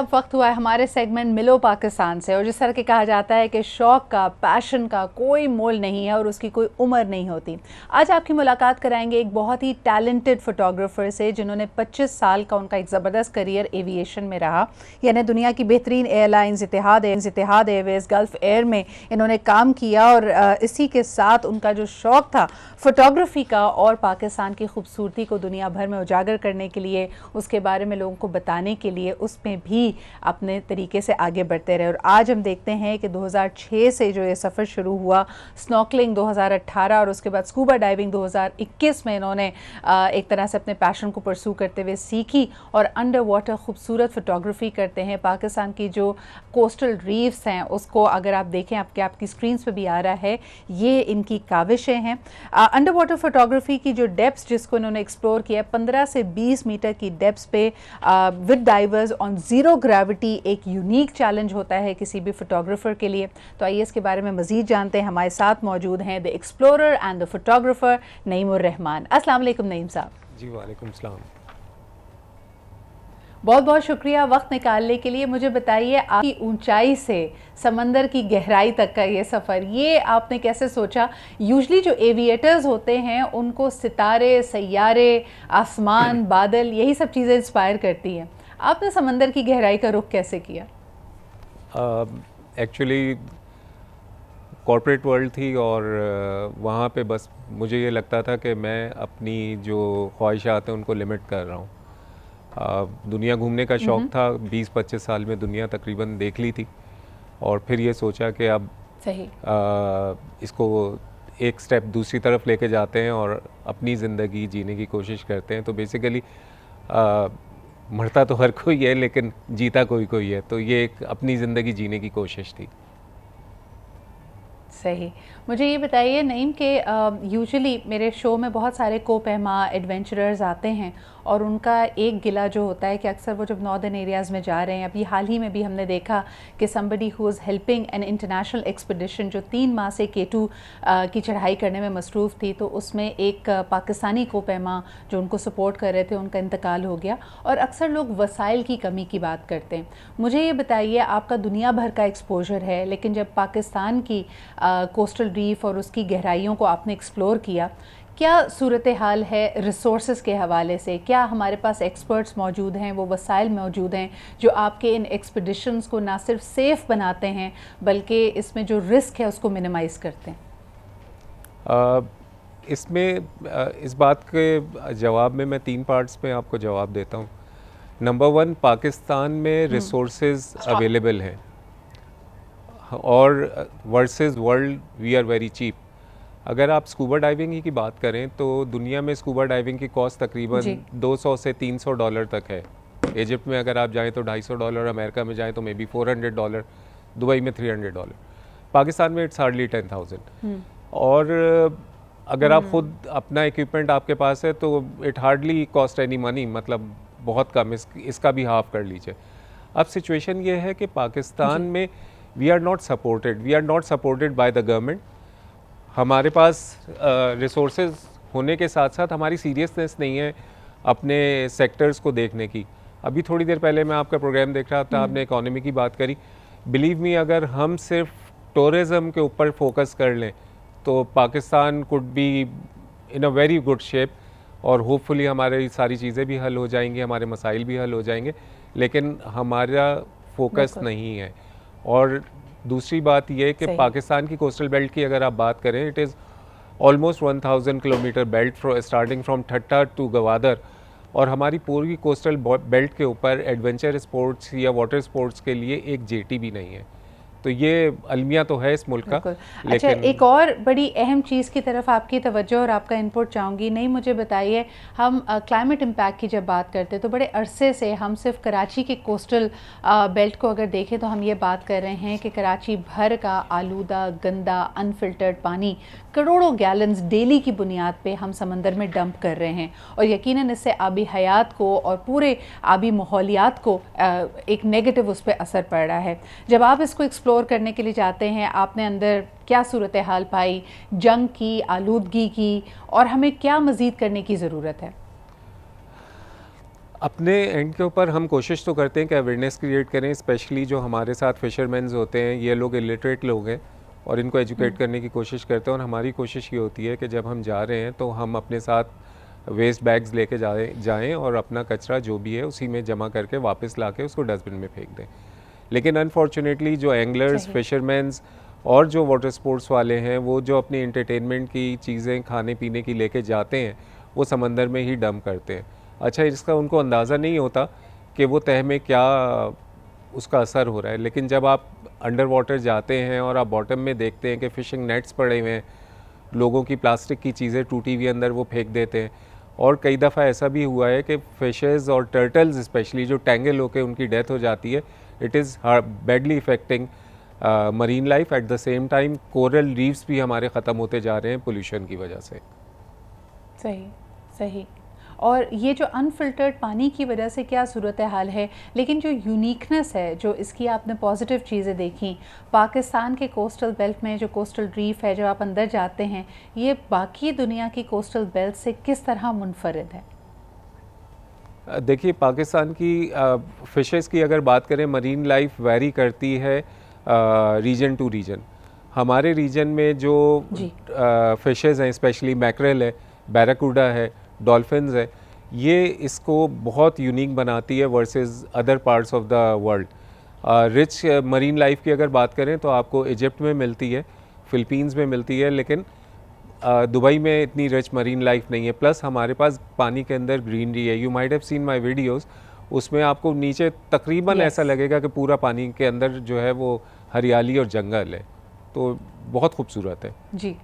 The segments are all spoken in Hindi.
अब वक्त हुआ है हमारे सेगमेंट मिलो पाकिस्तान से और जिस तरह के कहा जाता है कि शौक़ का पैशन का कोई मोल नहीं है और उसकी कोई उम्र नहीं होती आज आपकी मुलाकात कराएंगे एक बहुत ही टैलेंटेड फोटोग्राफ़र से जिन्होंने 25 साल का उनका एक ज़बरदस्त करियर एविएशन में रहा यानी दुनिया की बेहतरीन airlines Etihad Etihad Airways Gulf Air में इन्होंने काम किया और इसी के साथ उनका जो शौक़ था फ़ोटोग्राफ़ी का और पाकिस्तान की खूबसूरती को दुनिया भर में उजागर करने के लिए उसके बारे में लोगों को बताने के लिए उसमें भी भी अपने तरीके से आगे बढ़ते रहे और आज हम देखते हैं कि 2006 से जो ये सफ़र शुरू हुआ स्नॉकलिंग 2018 और उसके बाद स्कूबा डाइविंग 2021 में इन्होंने एक तरह से अपने पैशन को परसू करते हुए सीखी और अंडर वाटर खूबसूरत फ़ोटोग्राफी करते हैं पाकिस्तान की जो कोस्टल रीफ्स हैं उसको अगर आप देखें आपके आपकी स्क्रीन पर भी आ रहा है ये इनकी काविशें हैं अंडर वाटर फोटोग्राफी की जो डेप्स जिसको इन्होंने एक्सप्लोर किया पंद्रह से बीस मीटर की डेप्स पे विद डाइवर्स ऑन ज़ीरो फोटोग्राविटी एक यूनिक चैलेंज होता है किसी भी फोटोग्राफर के लिए तो आइए इसके बारे में मजीद जानते हैं हमारे साथ मौजूद हैं the explorer and the photographer Nauman Aslam Naeem साहब जी वालेकुम बहुत बहुत शुक्रिया वक्त निकालने के लिए मुझे बताइए आपकी ऊंचाई से समंदर की गहराई तक का ये सफ़र ये आपने कैसे सोचा यूजली जो एविएटर्स होते हैं उनको सितारे सैारे आसमान बादल यही सब चीज़ें इंस्पायर करती हैं आपने समंदर की गहराई का रुख कैसे किया एक्चुअली कॉरपोरेट वर्ल्ड थी और uh, वहाँ पे बस मुझे ये लगता था कि मैं अपनी जो ख्वाहिशात हैं उनको लिमिट कर रहा हूँ uh, दुनिया घूमने का शौक़ था 20-25 साल में दुनिया तकरीबन देख ली थी और फिर ये सोचा कि अब सही आ, uh, इसको एक स्टेप दूसरी तरफ लेके जाते हैं और अपनी ज़िंदगी जीने की कोशिश करते हैं तो बेसिकली मरता तो हर कोई है लेकिन जीता कोई कोई है तो ये एक अपनी ज़िंदगी जीने की कोशिश थी सही मुझे ये बताइए नईम के यूजुअली मेरे शो में बहुत सारे कोपहमा एडवेंचरर्स आते हैं और उनका एक गिला जो होता है कि अक्सर वो जब नॉर्दर्न एरियाज़ में जा रहे हैं अभी हाल ही में भी हमने देखा कि somebody who is helping an international expedition जो तीन माह से के टू की चढ़ाई करने में मसरूफ़ थी तो उसमें एक पाकिस्तानी कोपहमा जो उनको सपोर्ट कर रहे थे उनका इंतकाल हो गया और अक्सर लोग वसाइल की कमी की बात करते हैं मुझे ये बताइए आपका दुनिया भर का एक्सपोजर है लेकिन जब पाकिस्तान की आ, कोस्टल रीफ और उसकी गहराइयों को आपने एक्सप्लोर किया क्या सूरत हाल है रिसोर्स के हवाले से क्या हमारे पास एक्सपर्ट्स मौजूद हैं वो वसाइल मौजूद हैं जो आपके इन एक्सपडिशंस को ना सिर्फ सेफ़ बनाते हैं बल्कि इसमें जो रिस्क है उसको मिनिमाइज़ करते हैं आ, इसमें इस बात के जवाब में मैं तीन पार्ट्स में आपको जवाब देता हूँ नंबर वन पाकिस्तान में रिसोर्स हम्म। अवेलेबल हाँ। हैं और versus world we are very cheap अगर आप स्कूबा डाइविंग ही की बात करें तो दुनिया में स्कूबा डाइविंग की कॉस्ट तकरीबन 200 से 300 डॉलर तक है इजिप्ट में अगर आप जाएं तो 250 डॉलर अमेरिका में जाएं तो may be four dollar Dubai में 300 डॉलर पाकिस्तान में इट्स हार्डली 10,000 और अगर आप हम्म। खुद अपना इक्विपमेंट आपके पास है तो it hardly cost any money मतलब बहुत कम इस, इसका भी हाफ कर लीजिए अब सिचुएशन ये है कि पाकिस्तान में we are not supported we are not supported by the government हमारे पास रिसोर्सेज uh, होने के साथ साथ हमारी सीरियसनेस नहीं है अपने सेक्टर्स को देखने की अभी थोड़ी देर पहले मैं आपका प्रोग्राम देख रहा था हम्म। आपने इकोनॉमी की बात करी बिलीव मी अगर हम सिर्फ टूरिज़म के ऊपर फोकस कर लें तो Pakistan could be in a very good shape और होपफुली हमारी सारी चीज़ें भी हल हो जाएंगी हमारे मसाइल भी हल हो जाएंगे लेकिन हमारा फोकस नहीं है और दूसरी बात यह कि पाकिस्तान की कोस्टल बेल्ट की अगर आप बात करें it is almost 1000 kilometre belt starting from Thatta to Gwadar और हमारी पूर्वी कोस्टल बेल्ट के ऊपर एडवेंचर स्पोर्ट्स या वाटर स्पोर्ट्स के लिए एक जेटी भी नहीं है तो ये अलमिया तो है इस मुल्क का अच्छा एक और बड़ी अहम चीज़ की तरफ आपकी तवज्जो और आपका इनपुट चाहूँगी नहीं मुझे बताइए हम क्लाइमेट इम्पैक्ट की जब बात करते हैं तो बड़े अरसे से हम सिर्फ कराची के कोस्टल बेल्ट को अगर देखें तो हम ये बात कर रहे हैं कि कराची भर का आलूदा गंदा अनफिल्टर्ड पानी करोड़ों गैलन्स डेली की बुनियाद पर हम समंदर में डंप कर रहे हैं और यकीन इससे आबी हयात को और पूरे आबी माहौलियात को एक नेगेटिव उस पर असर पड़ रहा है जब आप इसको एक्सप्लोर एक्सप्लोर करने के लिए जाते हैं आपने अंदर क्या सूरत हाल पाई जंग की आलूदगी की और हमें क्या मज़ीद करने की ज़रूरत है अपने एंड के ऊपर हम कोशिश तो करते हैं कि अवेयरनेस क्रिएट करें स्पेशली जो हमारे साथ फिशरमैन होते हैं ये लोग इलिटरेट लोग हैं और इनको एजुकेट हम्म। करने की कोशिश करते हैं और हमारी कोशिश ये होती है कि जब हम जा रहे हैं तो हम अपने साथ वेस्ट बैग्स लेके जाए जाएं और अपना कचरा जो भी है उसी में जमा करके वापस ला के उसको डस्टबिन में फेंक दें लेकिन अनफॉर्चुनेटली जो एंगलर्स फिशरमैन्स और जो वाटर स्पोर्ट्स वाले हैं वो जो अपनी इंटरटेनमेंट की चीज़ें खाने पीने की लेके जाते हैं वो समंदर में ही डम करते हैं अच्छा इसका उनको अंदाज़ा नहीं होता कि वो तह में क्या उसका असर हो रहा है लेकिन जब आप अंडर वाटर जाते हैं और आप बॉटम में देखते हैं कि फ़िशिंग नेट्स पड़े हुए हैं लोगों की प्लास्टिक की चीज़ें टूटी हुई अंदर वो फेंक देते हैं और कई दफ़ा ऐसा भी हुआ है कि फिशेज़ और टर्टल्स स्पेशली जो टैंगल होकर उनकी डेथ हो जाती है it is badly effecting marine life at the same time coral reefs भी हमारे ख़त्म होते जा रहे हैं पोल्यूशन की वजह से सही सही और ये जो अनफिल्टर्ड पानी की वजह से क्या सूरत हाल है लेकिन जो यूनिकनेस है जो इसकी आपने पॉजिटिव चीज़ें देखी पाकिस्तान के कोस्टल बेल्ट में जो कोस्टल रीफ है जब आप अंदर जाते हैं ये बाकी दुनिया की कोस्टल बेल्ट से किस तरह मुनफरद है देखिए पाकिस्तान की फिशेज़ की अगर बात करें मरीन लाइफ वेरी करती है रीजन टू रीजन हमारे रीजन में जो फिशेज़ हैं स्पेशली मैक्रेल है बैराकूडा है डॉल्फिन है ये इसको बहुत यूनिक बनाती है versus other parts of the world rich marine life की अगर बात करें तो आपको इजिप्ट में मिलती है फिलीपींस में मिलती है लेकिन दुबई में इतनी रिच मरीन लाइफ नहीं है प्लस हमारे पास पानी के अंदर ग्रीनरी है you might have seen my videos उसमें आपको नीचे तकरीबन yes. ऐसा लगेगा कि पूरा पानी के अंदर जो है वो हरियाली और जंगल है तो बहुत खूबसूरत है जी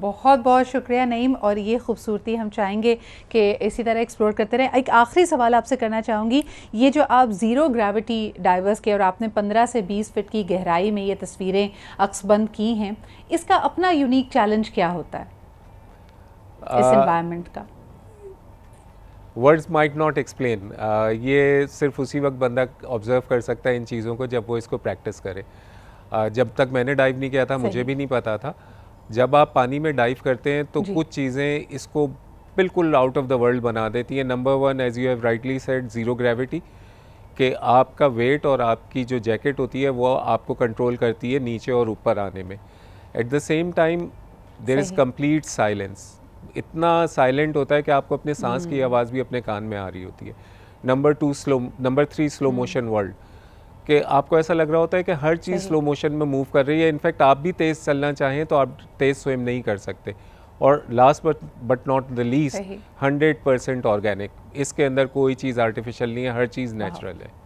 बहुत बहुत शुक्रिया नईम और ये खूबसूरती हम चाहेंगे कि इसी तरह एक्सप्लोर करते रहें एक आखिरी सवाल आपसे करना चाहूँगी ये जो आप ज़ीरो ग्रेविटी डाइवर्स के और आपने 15 से 20 फिट की गहराई में ये तस्वीरें अक्सबंद की हैं इसका अपना यूनिक चैलेंज क्या होता है इस एनवायरमेंट का वर्ड्स माइट नॉट एक्सप्लेन ये सिर्फ उसी वक्त बंदा ऑब्जर्व कर सकता है इन चीज़ों को जब वो इसको प्रैक्टिस करे uh, जब तक मैंने डाइव नहीं किया था मुझे भी नहीं पता था जब आप पानी में डाइव करते हैं तो कुछ चीज़ें इसको बिल्कुल आउट ऑफ द वर्ल्ड बना देती हैं number one as you have rightly set zero gravity कि आपका वेट और आपकी जो जैकेट होती है वो आपको कंट्रोल करती है नीचे और ऊपर आने में at the same time there is complete silence इतना साइलेंट होता है कि आपको अपने सांस की हम्म। आवाज़ भी अपने कान में आ रही होती है number two slow number three slow motion world कि आपको ऐसा लग रहा होता है कि हर चीज़ स्लो मोशन में मूव कर रही है इनफैक्ट आप भी तेज़ चलना चाहें तो आप तेज़ स्विम नहीं कर सकते और last but but not the least hundred percent organic इसके अंदर कोई चीज़ आर्टिफिशियल नहीं है हर चीज़ नेचुरल हाँ। है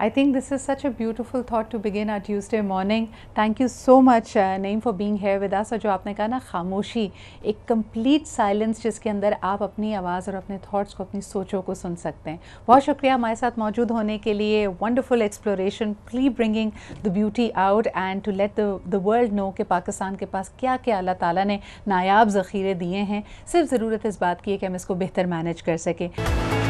I think this is such a beautiful thought to begin our Tuesday morning. Thank you so much, uh, Naeem, for being here और जो आपने कहा ना खामोशी एक कम्प्लीट साइलेंस जिसके अंदर आप अपनी आवाज़ और अपने थाट्स को अपनी सोचों को सुन सकते हैं बहुत शुक्रिया हमारे साथ मौजूद होने के लिए wonderful exploration plea bringing the beauty out and to let the world know कि पाकिस्तान के पास क्या क्या अल्लाह ताली ने नायाब ज़ख़ीरे दिए हैं सिर्फ ज़रूरत इस बात की है कि हम इसको बेहतर मैनेज कर सकें